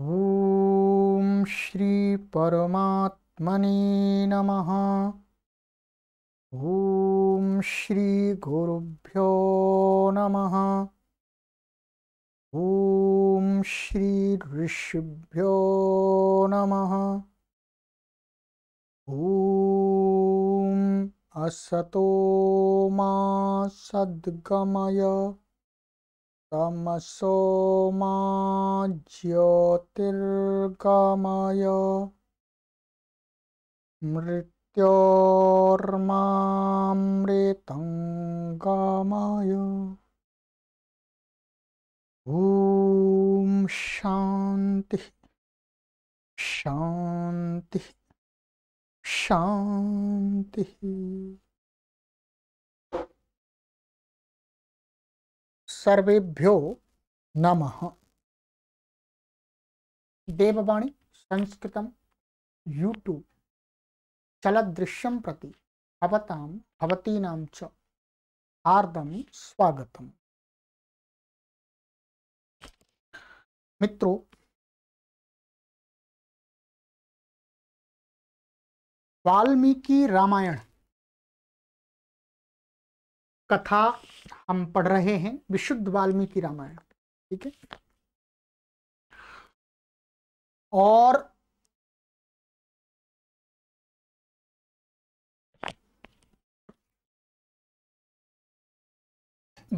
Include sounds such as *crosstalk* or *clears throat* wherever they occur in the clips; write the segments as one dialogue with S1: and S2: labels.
S1: श्री श्रीपरमात्मने
S2: नमः ॐ श्रीगुरुभ्यो नमः ॐ श्रीऋषिभ्यो नमः ॐ असतो मा सद्गमय तमसो मा ज्योतिर्गमय मृत्योर्मामृतं
S1: गमय शांति शान्तिः शान्तिः सर्वेभ्यो नमः देववाणी संस्कृत यूट्यूब चलदृश्यम प्रति भवतां भवतीनां च मित्रों वाल्मीकि रामायण कथा हम पढ़ रहे हैं विशुद्ध वाल्मीकि रामायण ठीक है और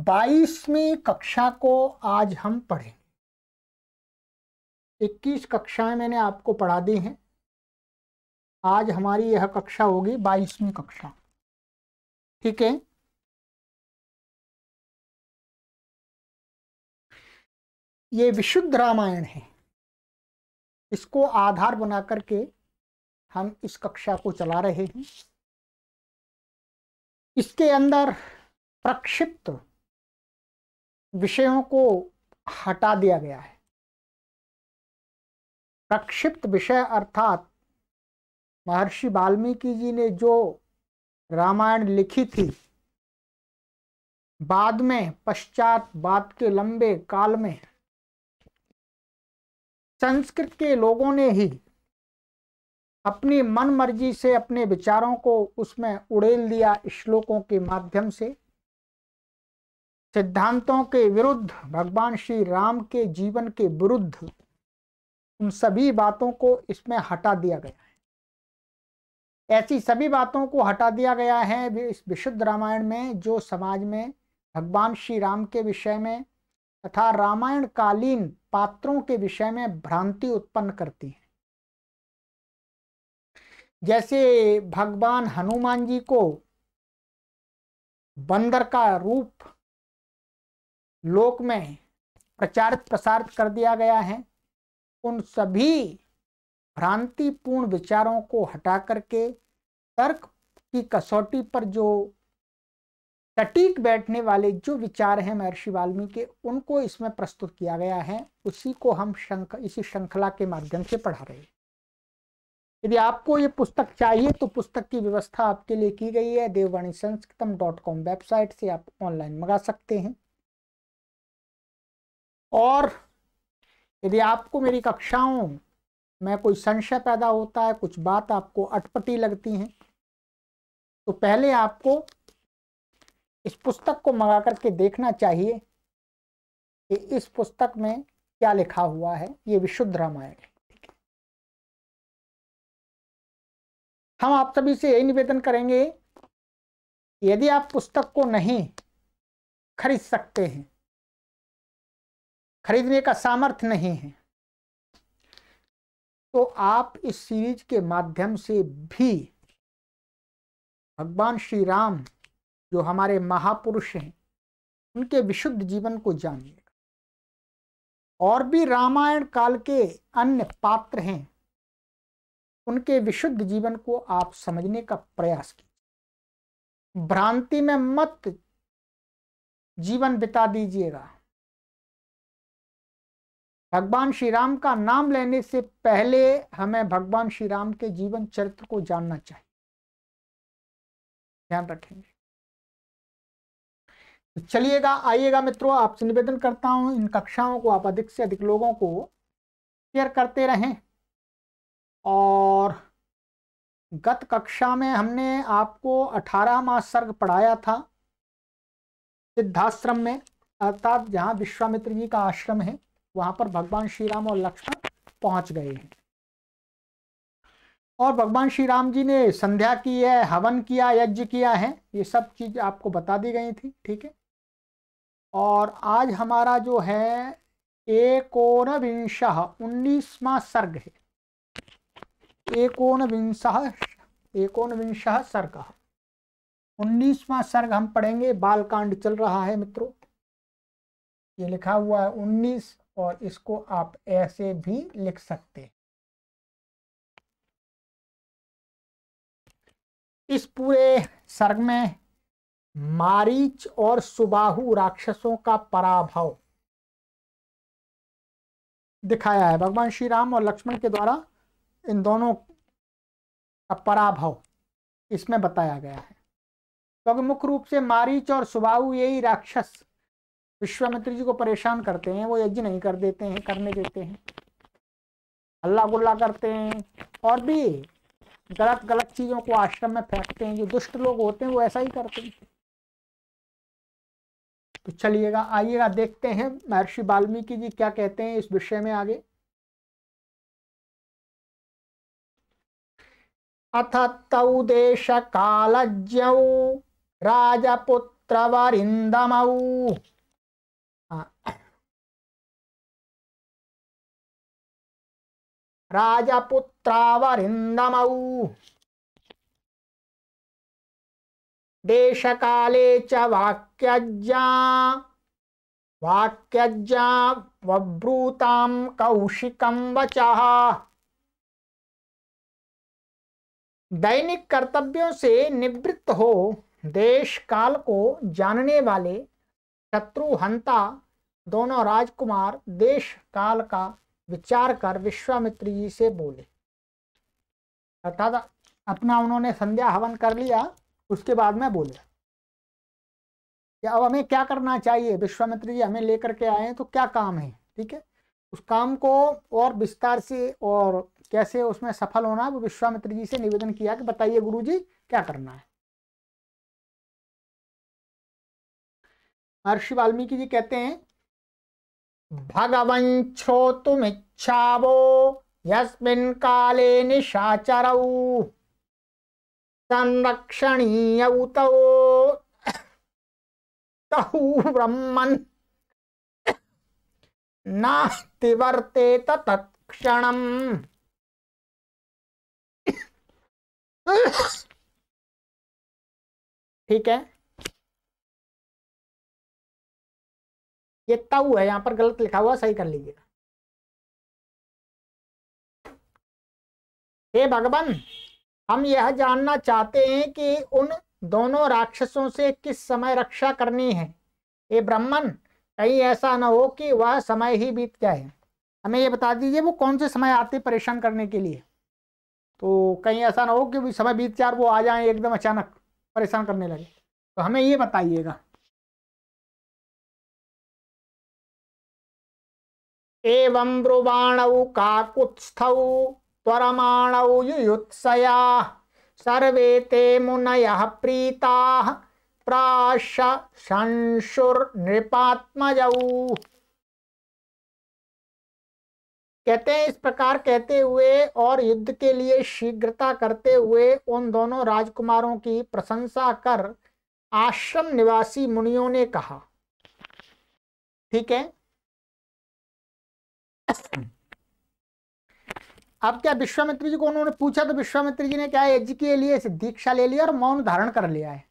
S1: बाईसवीं कक्षा को आज हम पढ़ेंगे
S2: इक्कीस कक्षाएं मैंने आपको पढ़ा दी हैं आज
S1: हमारी यह कक्षा होगी बाईसवीं कक्षा ठीक है ये विशुद्ध रामायण है इसको आधार बना करके हम इस
S2: कक्षा को चला रहे हैं इसके अंदर
S1: प्रक्षिप्त विषयों को हटा दिया गया है प्रक्षिप्त विषय अर्थात महर्षि वाल्मीकि जी ने जो रामायण लिखी थी
S2: बाद में पश्चात बाद के लंबे काल में संस्कृत के लोगों ने ही अपनी मन मर्जी से अपने विचारों को उसमें उड़ेल दिया श्लोकों के माध्यम से सिद्धांतों के विरुद्ध भगवान श्री राम के जीवन के विरुद्ध उन सभी बातों को इसमें हटा दिया गया है ऐसी सभी बातों को हटा दिया गया है इस विशुद्ध रामायण में जो समाज में भगवान श्री राम के विषय में तथा रामायण कालीन पात्रों के विषय में भ्रांति उत्पन्न करती हैं जैसे भगवान हनुमान जी को बंदर का रूप लोक में प्रचारित प्रसारित कर दिया गया है उन सभी भ्रांतिपूर्ण विचारों को हटा करके तर्क की कसौटी पर जो सटीक बैठने वाले जो विचार हैं महर्षि वाल्मीकि के उनको इसमें प्रस्तुत किया गया है उसी को हम शंख इसी श्रृंखला के माध्यम से पढ़ा रहे हैं यदि आपको ये पुस्तक चाहिए तो पुस्तक की व्यवस्था आपके लिए की गई है देववाणी संस्कृतम डॉट कॉम वेबसाइट से आप ऑनलाइन मंगा सकते हैं और यदि आपको मेरी कक्षाओं में कोई संशय पैदा होता है कुछ बात आपको अटपटी लगती हैं तो पहले आपको इस पुस्तक को मंगा करके देखना चाहिए कि इस पुस्तक में क्या लिखा
S1: हुआ है ये विशुद्ध रामायण है हम आप सभी से यही निवेदन करेंगे यदि आप पुस्तक को नहीं
S2: खरीद सकते हैं खरीदने का सामर्थ्य नहीं है तो आप इस सीरीज के माध्यम से भी भगवान श्री राम जो हमारे महापुरुष हैं उनके विशुद्ध जीवन को जानिएगा और भी रामायण काल के अन्य पात्र हैं उनके विशुद्ध जीवन
S1: को आप समझने का प्रयास कीजिए भ्रांति में मत जीवन बिता दीजिएगा
S2: भगवान श्री राम का नाम लेने से पहले हमें भगवान श्री राम के जीवन चरित्र को जानना चाहिए
S1: ध्यान रखेंगे
S2: चलिएगा आइएगा मित्रों आपसे निवेदन करता हूँ इन कक्षाओं को आप अधिक से अधिक लोगों को शेयर करते रहें और गत कक्षा में हमने आपको अठारह मास सर्ग पढ़ाया था सिद्धाश्रम में अर्थात जहाँ विश्वामित्र जी का आश्रम है वहाँ पर भगवान श्री राम और लक्ष्मण पहुँच गए हैं और भगवान श्री राम जी ने संध्या की है हवन किया यज्ञ किया है ये सब चीज़ आपको बता दी गई थी ठीक है और आज हमारा जो है एकोन विंश उन्नीसवा सर्ग है एकोन विंश एकोन विंश सर्ग उन्नीसवा सर्ग हम पढ़ेंगे बालकांड
S1: चल रहा है मित्रों ये लिखा हुआ है उन्नीस और इसको आप ऐसे भी लिख सकते हैं इस पूरे सर्ग में मारीच
S2: और सुबाहु राक्षसों का पराभव दिखाया है भगवान श्री राम और लक्ष्मण के द्वारा इन दोनों का पराभव इसमें बताया गया है क्योंकि तो मुख्य रूप से मारीच और सुबाहु यही राक्षस विश्वामित्री जी को परेशान करते हैं वो यज्ञ नहीं कर देते हैं करने देते हैं हल्ला गुल्ला करते हैं और भी गलत गलत चीज़ों को आश्रम में फेंकते हैं जो दुष्ट लोग होते हैं वो ऐसा ही करते हैं
S1: तो चलिएगा आइएगा देखते हैं महर्षि वाल्मीकि जी क्या कहते हैं इस विषय में आगे
S2: अथ तौ देश कालज्ञौ राजपुत्र
S1: वरिंदमऊ राजपुत्रावरिंदमऊ देश च
S2: वाक्यज्ञा वाक्यज्ञा वब्रूतां कौशिकं वचः दैनिक कर्तव्यों से निवृत्त हो देश काल को जानने वाले शत्रुहंता दोनों राजकुमार देश काल का विचार कर विश्वामित्र जी से बोले अर्थात अपना उन्होंने संध्या हवन कर लिया उसके बाद में बोले अब हमें क्या करना चाहिए विश्वामित्र जी हमें लेकर के आए हैं तो क्या काम है ठीक है उस काम को और विस्तार से और कैसे उसमें सफल होना वो विश्वामित्र जी से निवेदन
S1: किया कि बताइए गुरु जी क्या करना है महर्षि वाल्मीकि जी कहते हैं भगवं
S2: छो वो यस्मिन काले निशाचर संरक्षणीय उतौ तौ ब्रह्मन् नास्ति
S1: वर्तेत तत्क्षणम् ठीक है ये तव है यहां पर गलत लिखा हुआ सही कर लीजिएगा हे भगवान हम
S2: यह जानना चाहते हैं कि उन दोनों राक्षसों से किस समय रक्षा करनी है ये ब्राह्मण कहीं ऐसा ना हो कि वह समय ही बीत जाए हमें ये बता दीजिए वो कौन से समय आते परेशान करने के लिए तो कहीं ऐसा ना हो कि
S1: समय बीत चार वो आ जाए एकदम अचानक परेशान करने लगे तो हमें ये बताइएगा एवं ब्रुवाणौ काकुत्स्थौ त्वरमाणौ
S2: सर्वे ते मुनयः प्रीताः प्राश कहते हैं इस प्रकार कहते हुए और युद्ध के लिए शीघ्रता करते हुए उन दोनों राजकुमारों की प्रशंसा कर आश्रम निवासी मुनियों ने कहा ठीक है अब क्या विश्वामित्र जी को उन्होंने पूछा तो विश्वामित्र जी ने क्या यज्ञ के लिए दीक्षा ले लिया और मौन धारण कर लिया है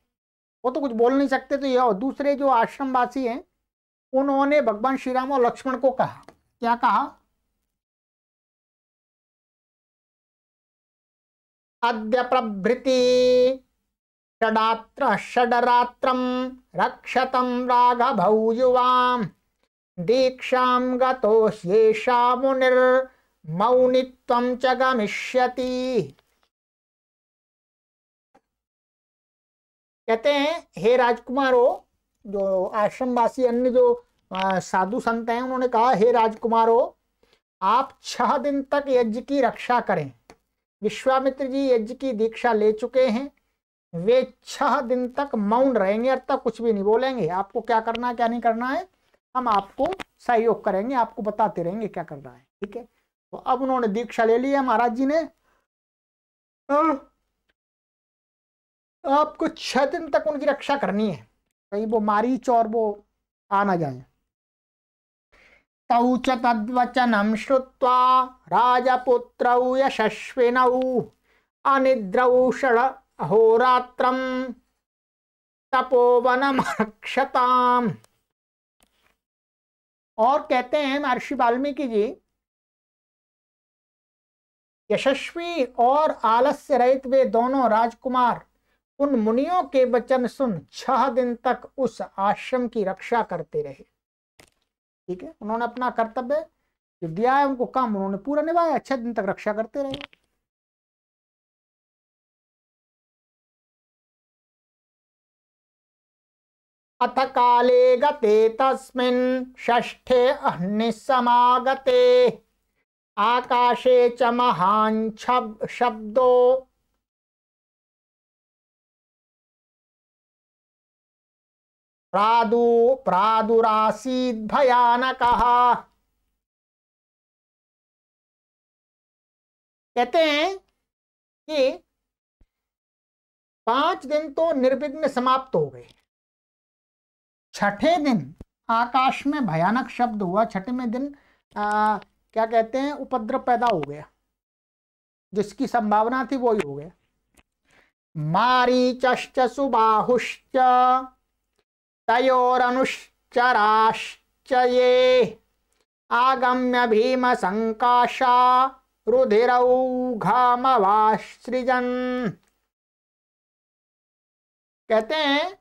S2: वो तो कुछ बोल नहीं सकते तो ये और दूसरे
S1: जो आश्रमवासी हैं उन्होंने भगवान श्री राम और लक्ष्मण को कहा क्या कहा अद्य प्रभृति षडात्र षडरात्र रक्षतम
S2: राघभौ युवाम दीक्षा गतोष्येषा
S1: मुनिर् मौनित्वं च गमिष्यति कहते हैं हे राजकुमारो
S2: जो आश्रमवासी अन्य जो साधु संत हैं उन्होंने कहा हे राजकुमारो आप छह दिन तक यज्ञ की रक्षा करें विश्वामित्र जी यज्ञ की दीक्षा ले चुके हैं वे छह दिन तक मौन रहेंगे अर्थात कुछ भी नहीं बोलेंगे आपको क्या करना है क्या नहीं करना है हम आपको सहयोग करेंगे आपको बताते रहेंगे क्या करना है ठीक है तो अब उन्होंने दीक्षा ले ली है महाराज जी ने हाँ। आपको छह दिन तक उनकी रक्षा करनी है कहीं वो मारीच और वो आ ना जाए तऊ च तद्वचनम श्रुवा राजपुत्रौ यशस्विनौ अनिद्रौ षड और कहते हैं महर्षि वाल्मीकि जी यशस्वी और आलस्य रहित वे दोनों राजकुमार उन मुनियों के वचन सुन छह दिन तक उस आश्रम की रक्षा करते रहे ठीक है उन्होंने अपना कर्तव्य जो दिया
S1: है उनको काम उन्होंने पूरा निभाया छह दिन तक रक्षा करते रहे अथ काले गते तस्मिन् षष्ठे समागते आकाशे च महान् शब्दो प्रादु भयानक कहते हैं कि पांच दिन तो निर्विघ्न समाप्त हो गए
S2: छठे दिन आकाश में भयानक शब्द हुआ छठे में दिन आ, क्या कहते हैं उपद्रव पैदा हो गया जिसकी संभावना थी वही हो गया मारीचश्च सुबाहुश्च अनुश्चराश्च ये आगम्य भीम संकाशा सृजन
S1: कहते हैं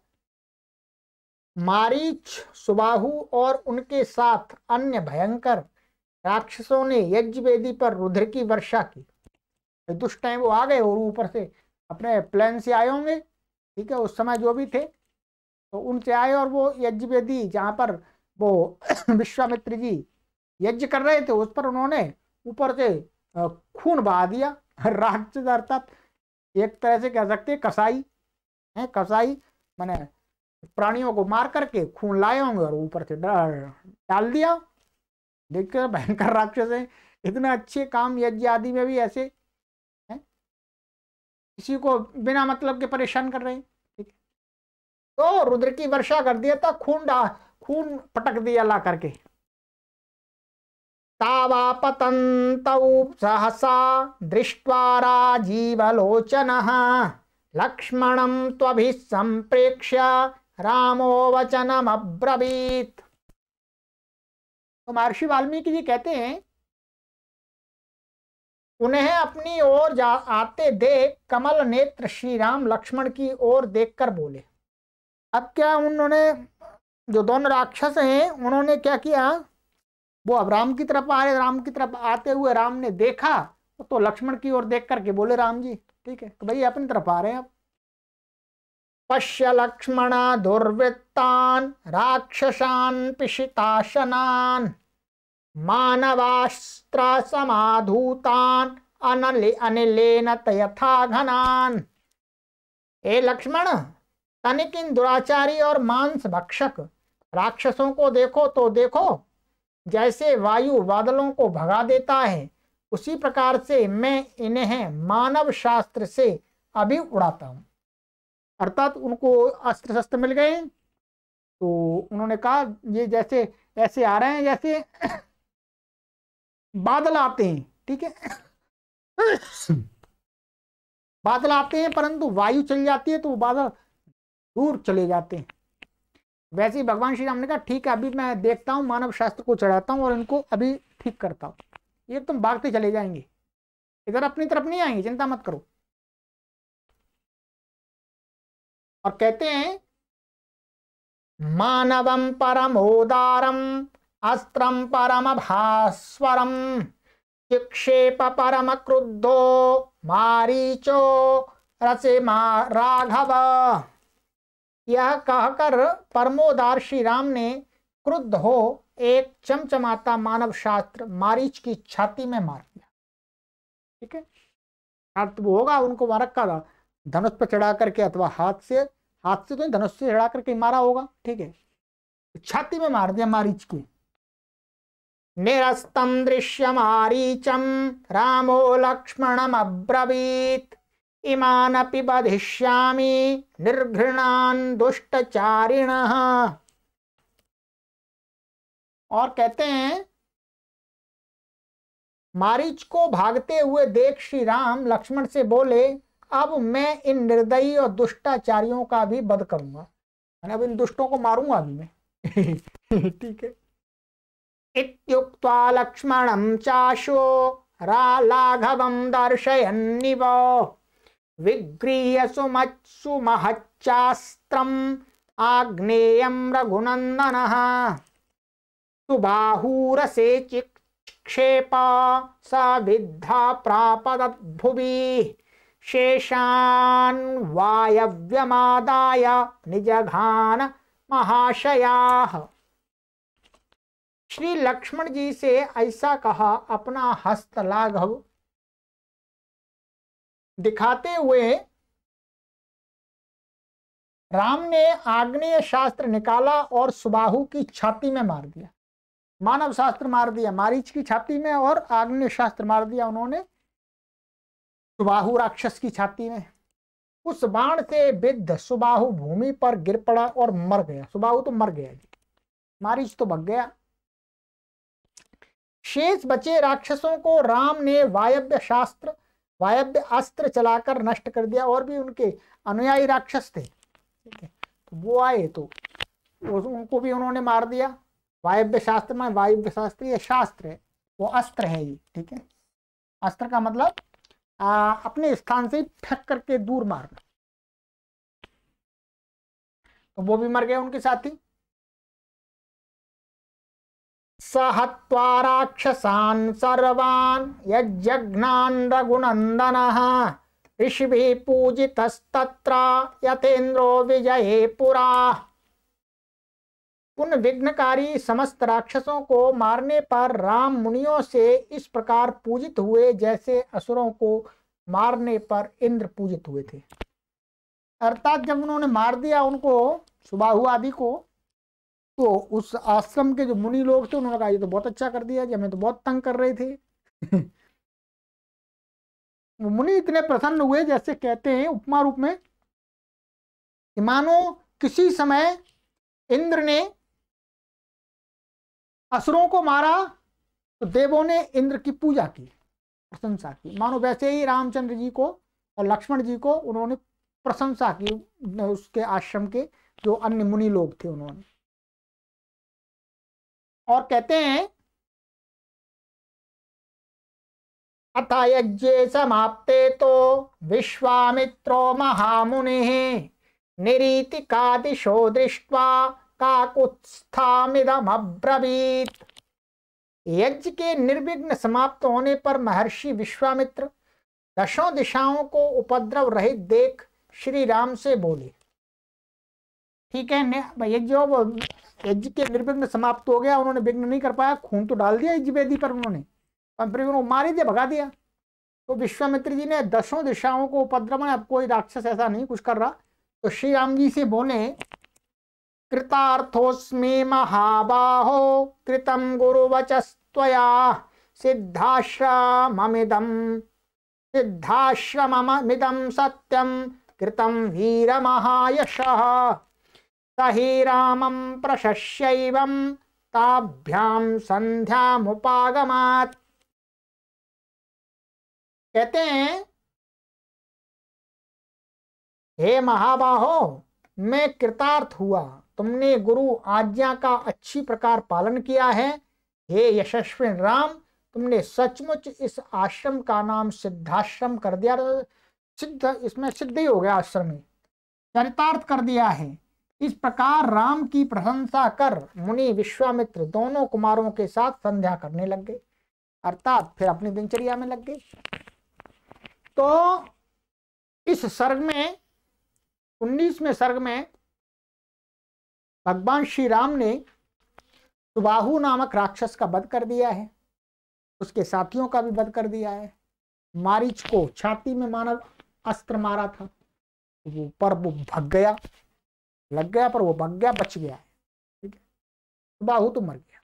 S1: मारीच सुबाहु और उनके साथ अन्य भयंकर राक्षसों
S2: ने यज्ञ वेदी पर रुद्र की वर्षा की दुष्ट टाइम वो आ गए और ऊपर से अपने प्लेन से आए होंगे ठीक है उस समय जो भी थे तो उनसे आए और वो यज्ञ वेदी जहाँ पर वो *clears throat* विश्वामित्र जी यज्ञ कर रहे थे उस पर उन्होंने ऊपर से खून बहा दिया *laughs* राक्षस अर्थात एक तरह से कह सकते कसाई है कसाई मैंने प्राणियों को मार करके खून लाए होंगे और ऊपर से डाल दिया देखते भयंकर राक्षस है इतने अच्छे काम यज्ञ आदि में भी ऐसे हैं किसी को बिना मतलब के परेशान कर रहे हैं तो रुद्र की वर्षा कर दिया था खून डा खून पटक दिया ला करके सहसा दृष्ट्वा राजीवलोचन लक्ष्मणं त्वभिः संप्रेक्ष्य रामो वचनमब्रवीत् तो महर्षि वाल्मीकि जी कहते हैं उन्हें अपनी ओर जा आते देख कमल नेत्र श्री राम लक्ष्मण की ओर देखकर बोले अब क्या उन्होंने जो दोनों राक्षस हैं उन्होंने क्या किया वो अब राम की तरफ आ रहे राम की तरफ आते हुए राम ने देखा तो लक्ष्मण की ओर देख करके बोले राम जी ठीक है तो भैया अपनी तरफ आ रहे हैं आप पश्य लक्ष्मण दुर्वृत्तान राक्षसान पिशिताशनान मानवास्त्र समाधूतान अनल अनिलेन तथा घनान हे लक्ष्मण तनिक इन दुराचारी और मांस भक्षक राक्षसों को देखो तो देखो जैसे वायु बादलों को भगा देता है उसी प्रकार से मैं इन्हें मानव शास्त्र से अभी उड़ाता हूँ अर्थात उनको अस्त्र शस्त्र मिल गए तो उन्होंने कहा ये जैसे ऐसे आ रहे हैं जैसे बादल आते हैं ठीक है बादल आते हैं परंतु वायु चली जाती है तो वो बादल दूर चले जाते हैं वैसे ही भगवान श्री राम ने कहा ठीक है अभी मैं देखता हूँ मानव शास्त्र को चढ़ाता हूँ और इनको अभी ठीक करता हूँ
S1: ये तुम भागते चले जाएंगे इधर अपनी तरफ नहीं आएंगे चिंता मत करो और कहते हैं
S2: मानवम परमोदारम अस्त्रम परम भास्वरम चिक्षेप परम क्रुद्धो मारीचो रसे मा राघव यह कहकर परमोदार श्री राम ने क्रुद्ध हो एक चमचमाता मानव शास्त्र मारीच की छाती में मार दिया ठीक है तो वो होगा उनको वहां का था धनुष पर चढ़ा करके अथवा हाथ से हाथ से तो नहीं धनुष से चढ़ा करके मारा होगा ठीक है छाती में मार दिया मारीच के निरस्तम दृश्य मारीचम रामो लक्ष्मणम अब्रवीत इमानपि बधिष्यामी निर्घृणान दुष्टचारिण और कहते हैं मारीच को भागते हुए देख श्री राम लक्ष्मण से बोले अब मैं इन निर्दयी और दुष्टाचारियों का भी वध करूंगा मैंने अब इन दुष्टों को मारूंगा अभी
S1: मैं
S2: *laughs* ठीक है इत्युक्त्वा लक्ष्मणं चाशो रालाघवं दर्शयन्निव विगृह्य सुमत्सुमहच्चास्त्रम् रघुनंदन रघुनन्दनः सुबाहूरसे चिक्षेप स विद्धा प्रापदद्भुवि शेषान् वायव्यमादाय निजघान महाशयाः श्री लक्ष्मण जी से ऐसा कहा
S1: अपना हस्त लाघव दिखाते हुए राम ने आग्नेय शास्त्र निकाला
S2: और सुबाहु की छाती में मार दिया मानव शास्त्र मार दिया मारीच की छाती में और आग्नेय शास्त्र मार दिया उन्होंने सुबाहु राक्षस की छाती में उस बाण से विद्ध सुबाहु भूमि पर गिर पड़ा और मर गया सुबाहु तो मर गया जी मारिच तो भग गया शेष बचे राक्षसों को राम ने वायव्य शास्त्र वायव्य अस्त्र चलाकर नष्ट कर दिया और भी उनके अनुयायी राक्षस थे ठीक है तो वो आए तो उनको भी उन्होंने मार दिया वायव्य शास्त्र में वायव्य शास्त्र ये शास्त्र है वो अस्त्र है ये ठीक है अस्त्र का मतलब आ, अपने स्थान से फेंक करके
S1: दूर मारना तो वो भी मर गए उनके साथी सहत्वाराक्षसान
S2: सर्वान यज्ञान रघुनंदन ऋषि पूजित यथेन्द्रो विजय पुरा उन विघ्नकारी समस्त राक्षसों को मारने पर राम मुनियों से इस प्रकार पूजित हुए जैसे असुरों को मारने पर इंद्र पूजित हुए थे अर्थात जब उन्होंने मार दिया उनको सुबाहु आदि को तो उस आश्रम के जो मुनि लोग थे उन्होंने कहा ये तो बहुत अच्छा कर दिया जी हमें तो बहुत तंग कर रहे थे *laughs* मुनि इतने प्रसन्न हुए जैसे कहते हैं उपमा रूप में मानो किसी समय इंद्र ने असुरों को मारा तो देवों ने इंद्र की पूजा की प्रशंसा की मानो वैसे ही रामचंद्र जी को और लक्ष्मण जी को
S1: उन्होंने प्रशंसा की उसके आश्रम के जो अन्य मुनि लोग थे उन्होंने और कहते हैं अथ यज्ञे समाप्ते तो विश्वामित्रो
S2: महामुनि निरीति का दिशो दृष्टवा काकुत्स्थामिदमब्रवीत यज्ञ के निर्विघ्न समाप्त होने पर महर्षि विश्वामित्र दशों दिशाओं को उपद्रव रहित देख श्री राम से बोले ठीक है यज्ञ यज्ञ के निर्विघ्न समाप्त हो गया उन्होंने विघ्न नहीं कर पाया खून तो डाल दिया यज्ञ वेदी पर उन्होंने पर उन्होंने मार ही दिया भगा दिया तो विश्वामित्र जी ने दसों दिशाओं को उपद्रव अब कोई राक्षस ऐसा नहीं कुछ कर रहा तो श्री राम जी से बोले कृतार्थोऽस्मि महाबाहो कृतं गुरुवचस्त्वया सिद्धाश्रममिदं सिद्धाश्रममिदं सत्यं कृतं वीरमहायशः स हि रामं
S1: प्रशस्यैवं ताभ्यां संध्यामुपागमात् कहते हैं हे महाबाहो मैं कृतार्थ हुआ तुमने गुरु
S2: आज्ञा का अच्छी प्रकार पालन किया है हे यशस्वी राम तुमने सचमुच इस आश्रम का नाम सिद्धाश्रम कर दिया सिद्ध इसमें सिद्ध ही हो गया आश्रम में चरितार्थ कर दिया है इस प्रकार राम की प्रशंसा कर मुनि विश्वामित्र दोनों कुमारों के साथ संध्या करने लग गए अर्थात फिर अपनी दिनचर्या में लग गए तो इस सर्ग में उन्नीसवें सर्ग में भगवान श्री राम ने सुबाहु नामक राक्षस का वध कर दिया है उसके साथियों का भी वध कर दिया है मारिच को छाती में मानव अस्त्र मारा था वो पर वो भग गया लग गया पर वो भग गया बच गया है ठीक है सुबाहु तो मर गया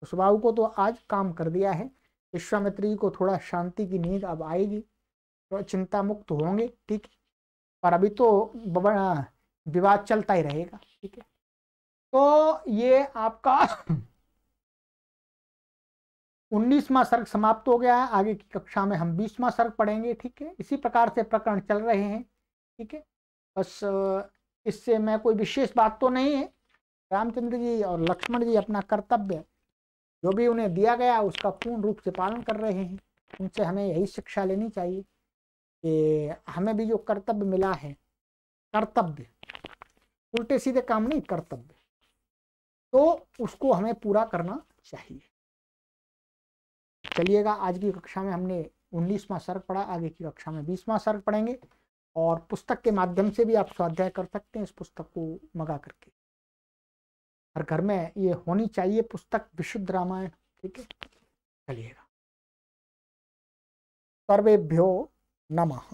S2: तो सुबाहु को तो आज काम कर दिया है विश्वामित्री को थोड़ा शांति की नींद अब आएगी थोड़ा तो चिंता मुक्त होंगे ठीक है और अभी तो विवाद चलता ही रहेगा ठीक है तो ये आपका *coughs* उन्नीसवा सर्ग समाप्त हो गया है आगे की कक्षा में हम बीसवा सर्ग पढ़ेंगे ठीक है इसी प्रकार से प्रकरण चल रहे हैं ठीक है बस इससे मैं कोई विशेष बात तो नहीं है रामचंद्र जी और लक्ष्मण जी अपना कर्तव्य जो भी उन्हें दिया गया उसका पूर्ण रूप से पालन कर रहे हैं उनसे हमें यही शिक्षा लेनी चाहिए कि हमें भी जो कर्तव्य मिला है कर्तव्य उल्टे सीधे काम नहीं कर्तव्य तो उसको हमें पूरा करना चाहिए चलिएगा आज की कक्षा में हमने उन्नीसवां सर्ग पढ़ा आगे की कक्षा में बीसवां सर्ग पढ़ेंगे और पुस्तक के माध्यम से भी आप स्वाध्याय कर सकते हैं इस पुस्तक को मंगा करके
S1: हर घर में ये होनी चाहिए पुस्तक विशुद्ध रामायण ठीक है चलिएगा सर्वेभ्यो nama。